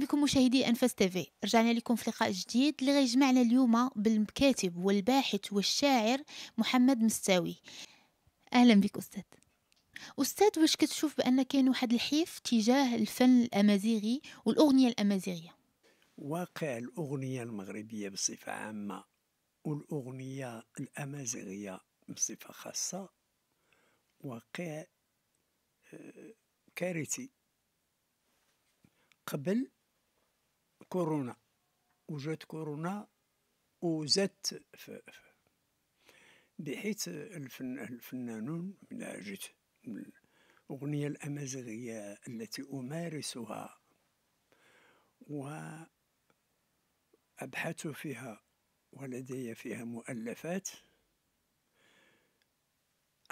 بكم مشاهدي انفاس تيفي رجعنا لكم في لقاء جديد اللي غيجمعنا اليوم بالكاتب والباحث والشاعر محمد مستاوي اهلا بك استاذ استاذ واش كتشوف بان كاين واحد الحيف تجاه الفن الامازيغي والاغنيه الامازيغيه واقع الاغنيه المغربيه بصفه عامه والاغنيه الامازيغيه بصفه خاصه واقع آه، كارثي قبل كورونا وجات كورونا وزادت بحيث الفن الفنانون من أجل الأغنية الأمازيغية التي أمارسها وأبحث فيها ولدي فيها مؤلفات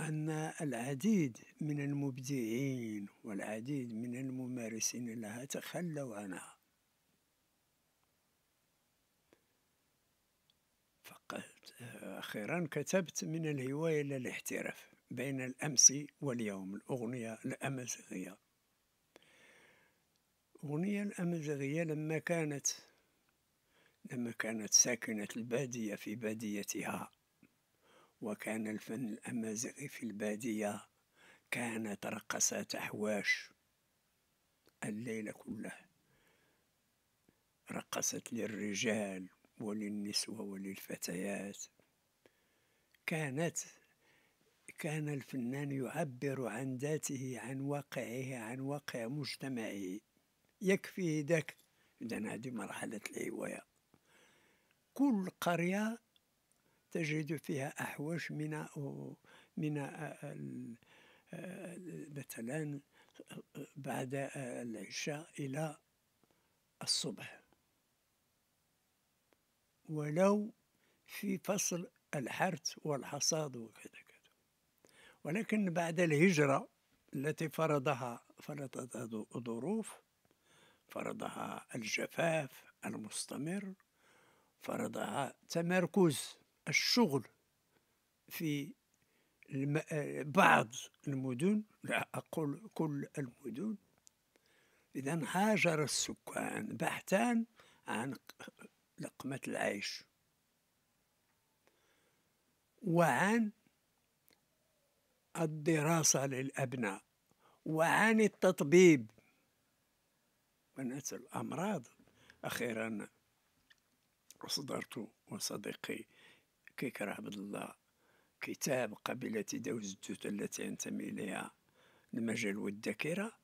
أن العديد من المبدعين والعديد من الممارسين لها تخلوا عنها آه، أخيرا كتبت من الهواية إلى الاحتراف بين الأمس واليوم الأغنية الأمازيغية أغنية الأمازيغية لما كانت لما كانت ساكنة البادية في باديتها وكان الفن الأمازيغي في البادية كانت رقصات أحواش الليل كله رقصت للرجال وللنسوة وللفتيات كانت كان الفنان يعبر عن ذاته عن واقعه عن واقع مجتمعه يكفيه ذاك إذا هذه مرحلة الهواية كل قرية تجد فيها أحوش من من مثلا بعد العشاء إلى الصبح ولو في فصل الحرث والحصاد وكذا كذا ولكن بعد الهجرة التي فرضها فرضت ظروف فرضها الجفاف المستمر فرضها تمركز الشغل في بعض المدن لا أقول كل المدن إذا هاجر السكان بحثا عن لقمة العيش وعن الدراسة للأبناء وعن التطبيب وناس الأمراض أخيرا أصدرت وصديقي كيكر عبد الله كتاب قبيلة دوز التي أنتمي إليها المجال والذاكرة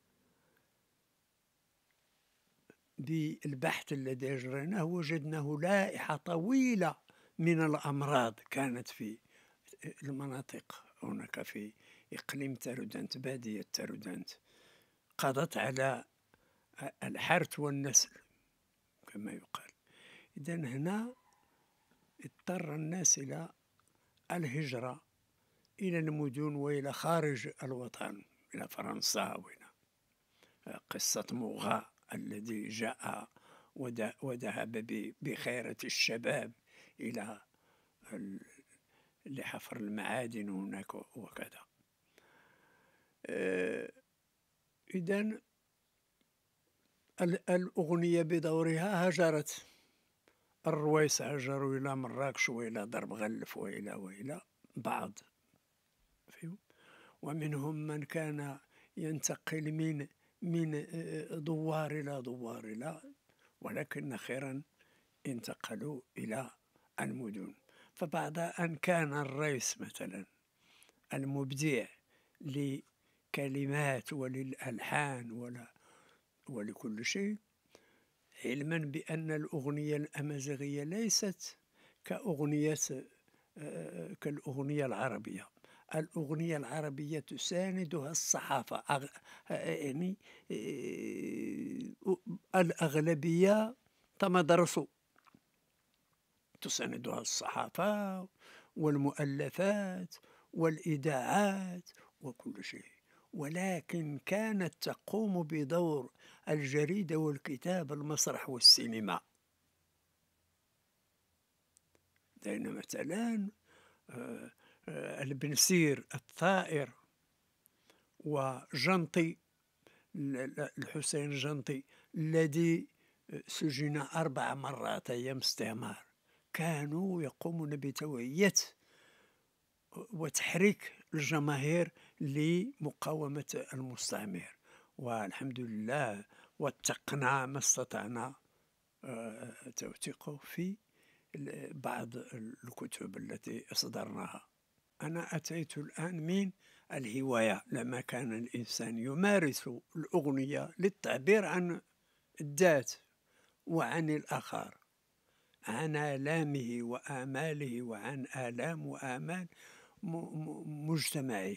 بالبحث الذي أجريناه وجدناه لائحة طويلة من الأمراض كانت في المناطق هناك في إقليم تارودانت بادية تارودانت قضت على الحرث والنسل كما يقال إذا هنا اضطر الناس إلى الهجرة إلى المدن وإلى خارج الوطن إلى فرنسا وإلى قصة مغا الذي جاء وذهب بخيرة الشباب إلى لحفر المعادن هناك وكذا آه، إذا الأغنية بدورها هجرت الرويس هجروا إلى مراكش وإلى درب غلف وإلى وإلى بعض فيهم ومنهم من كان ينتقل من من دوار إلى دوار إلى ولكن أخيرا انتقلوا إلى المدن فبعد أن كان الرئيس مثلا المبدع لكلمات وللألحان ولا ولكل شيء علما بأن الأغنية الأمازيغية ليست كأغنية كالأغنية العربية الأغنية العربية تساندها الصحافة آه، آه، يعني آه، الأغلبية كما درسوا تساندها الصحافة والمؤلفات والإذاعات وكل شيء ولكن كانت تقوم بدور الجريدة والكتاب المسرح والسينما لأن مثلا البنسير الثائر وجنطي الحسين جنطي الذي سجن أربع مرات أيام استعمار كانوا يقومون بتوعية وتحريك الجماهير لمقاومة المستعمر والحمد لله واتقنا ما استطعنا آه، توثيقه في بعض الكتب التي أصدرناها أنا أتيت الآن من الهواية لما كان الإنسان يمارس الأغنية للتعبير عن الذات وعن الآخر عن آلامه وآماله وعن آلام وآمال مجتمعه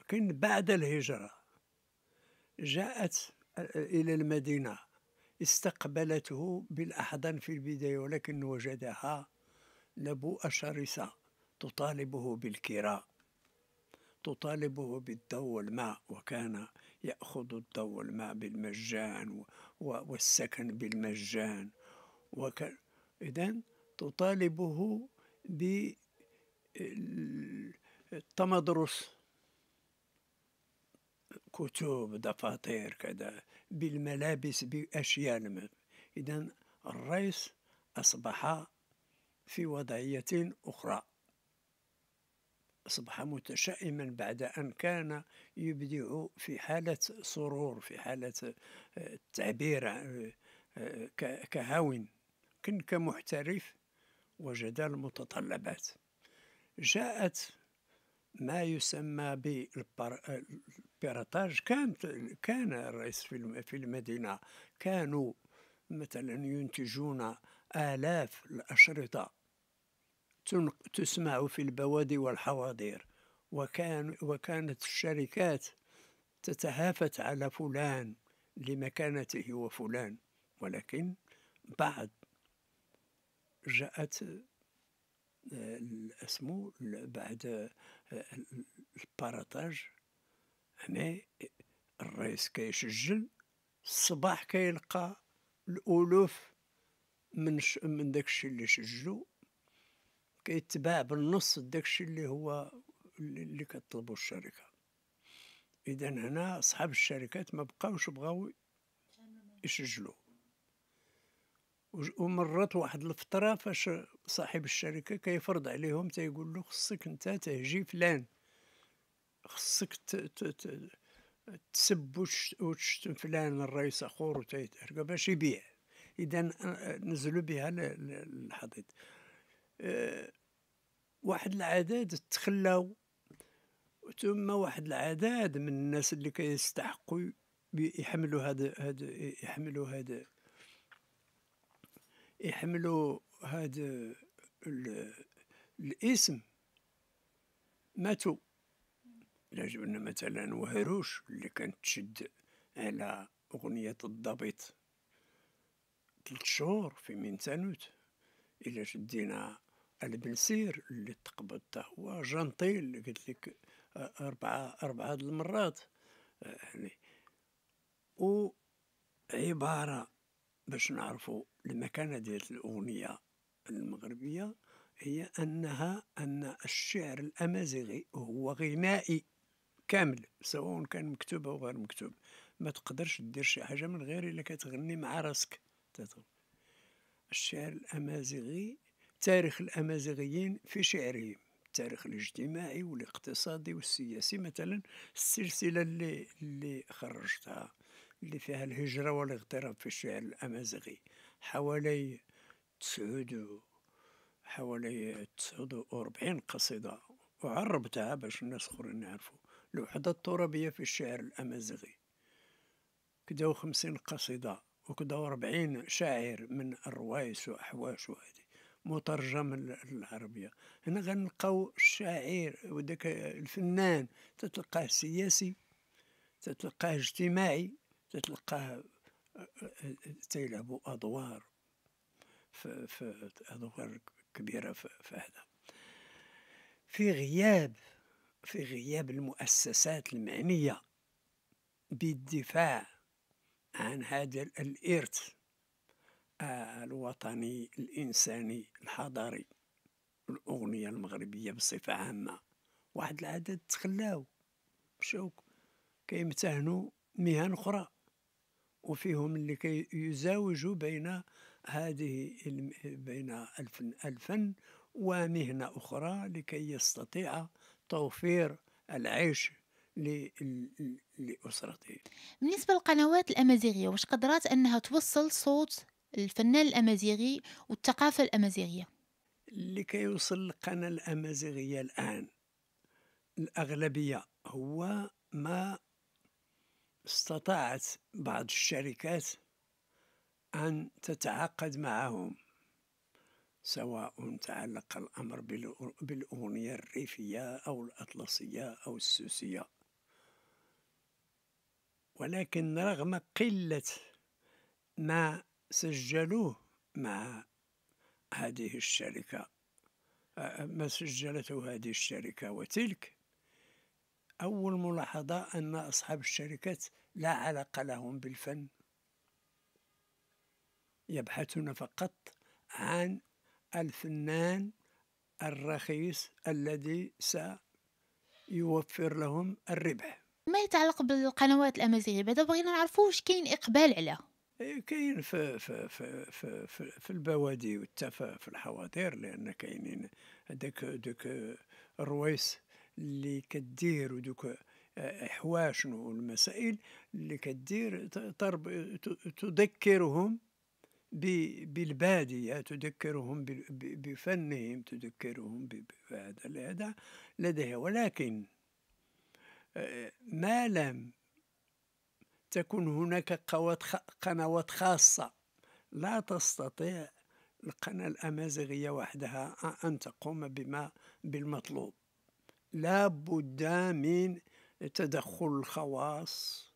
لكن بعد الهجرة جاءت إلى المدينة استقبلته بالأحضان في البداية ولكن وجدها لبؤة شرسة تطالبه بالكراء تطالبه بالضوء والماء وكان يأخذ الضوء والماء بالمجان والسكن بالمجان وكان إذن تطالبه بالتمدرس كتب دفاتر كذا بالملابس بأشياء إذا الرئيس أصبح في وضعية أخرى أصبح متشائما بعد أن كان يبدع في حالة سرور في حالة التعبير آه، آه، آه، كهاون كن كمحترف وجد المتطلبات جاءت ما يسمى بالبيراتاج كانت كان الرئيس في المدينة كانوا مثلا ينتجون آلاف الأشرطة تسمع في البوادي والحواضر وكان وكانت الشركات تتهافت على فلان لمكانته وفلان ولكن بعد جاءت اسمه بعد الباراتاج هنا يعني الرئيس كيسجل الصباح كيلقى الالوف من ش... من داكشي اللي سجلوا كيتباع بالنص داكشي اللي هو اللي كطلبو الشركه اذا هنا اصحاب الشركات ما بقاوش بغاو يسجلوا ومرات واحد الفتره فاش صاحب الشركه كيفرض عليهم تيقول له خصك انت تهجي فلان خصك تسب وتشتم فلان الرئيس اخور وتيتهرق باش يبيع اذا نزلوا بها للحضيض آه، واحد العدد تخلاو ثم واحد العدد من الناس اللي كيستحقوا يحملوا هذا يحملوا هذا يحملوا هذا الاسم ماتوا لجبنا مثلا وهروش اللي كانت تشد على أغنية الضبط ثلاث شهور في مينتانوت الى شدينا البنسير اللي تقبض هو جانطيل قلت لك آه، أربعة أربعة المرات آه، يعني عباره باش نعرفوا المكانة ديال الأغنية المغربية هي أنها أن الشعر الأمازيغي هو غنائي كامل سواء كان مكتوب أو غير مكتوب ما تقدرش دير شي حاجة من غير إلا كتغني مع راسك تتغني الشعر الأمازيغي تاريخ الأمازيغيين في شعرهم التاريخ الاجتماعي والاقتصادي والسياسي مثلا السلسلة اللي, اللي خرجتها اللي فيها الهجرة والاغتراب في الشعر الأمازيغي حوالي تسعود حوالي تسعود وأربعين قصيدة وعربتها باش الناس خرين يعرفوا الوحدة الترابية في الشعر الأمازيغي كدا وخمسين قصيدة وكده 40 شاعر من الروايس وأحواش وهذه مترجم للعربية هنا غنلقاو الشاعر وداك الفنان تتلقاه سياسي تتلقاه اجتماعي تتلقاه آه، آه، تيلعب أدوار في, أدوار كبيرة في هذا في غياب في غياب المؤسسات المعنية بالدفاع عن هذا الإرث آه، الوطني الإنساني الحضاري الأغنية المغربية بصفة عامة واحد العدد تخلاو مشاو كيمتهنوا مهن أخرى وفيهم اللي كيزاوجوا بين هذه بين الفن, الفن ومهنة أخرى لكي يستطيع توفير العيش لأسرته بالنسبة للقنوات الأمازيغية واش قدرات أنها توصل صوت الفنان الأمازيغي والثقافة الأمازيغية لكي يوصل القناة الأمازيغية الآن الأغلبية هو ما استطاعت بعض الشركات أن تتعاقد معهم سواء تعلق الأمر بالأغنية الريفية أو الأطلسية أو السوسية ولكن رغم قلة ما سجلوه مع هذه الشركة آه، آه، ما سجلته هذه الشركة وتلك أول ملاحظة أن أصحاب الشركات لا علاقة لهم بالفن يبحثون فقط عن الفنان الرخيص الذي سيوفر لهم الربح ما يتعلق بالقنوات الامازيغيه بعدا بغينا نعرفوا واش كاين اقبال عليها كاين في في في في, في, في البوادي وحتى في الحواضر لان كاينين هذاك دوك الرويس اللي كدير ودوك آه، احواش والمسائل اللي كدير ترب تذكرهم بالبادية تذكرهم بفنهم تذكرهم بهذا لهذا لديها ولكن ما لم تكن هناك قنوات خاصة لا تستطيع القناة الأمازيغية وحدها أن تقوم بما بالمطلوب لا بد من تدخل الخواص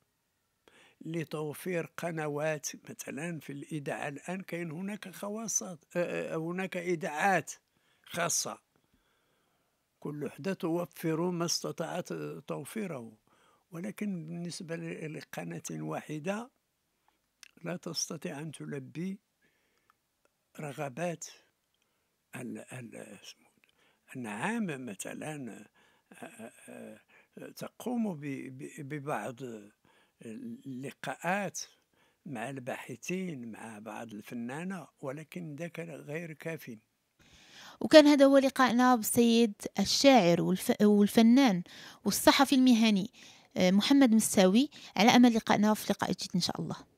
لتوفير قنوات مثلا في الإذاعة الآن كاين هناك خواصات هناك إذاعات خاصة كل وحدة توفر ما استطاعت توفيره ولكن بالنسبة لقناة واحدة لا تستطيع أن تلبي رغبات النعامة مثلا آه، آه، تقوم ببعض اللقاءات مع الباحثين مع بعض الفنانة ولكن ذاك غير كاف وكان هذا هو لقائنا بالسيد الشاعر والف... والفنان والصحفي المهني آه، محمد مساوي على أمل لقائنا في لقاء جديد إن شاء الله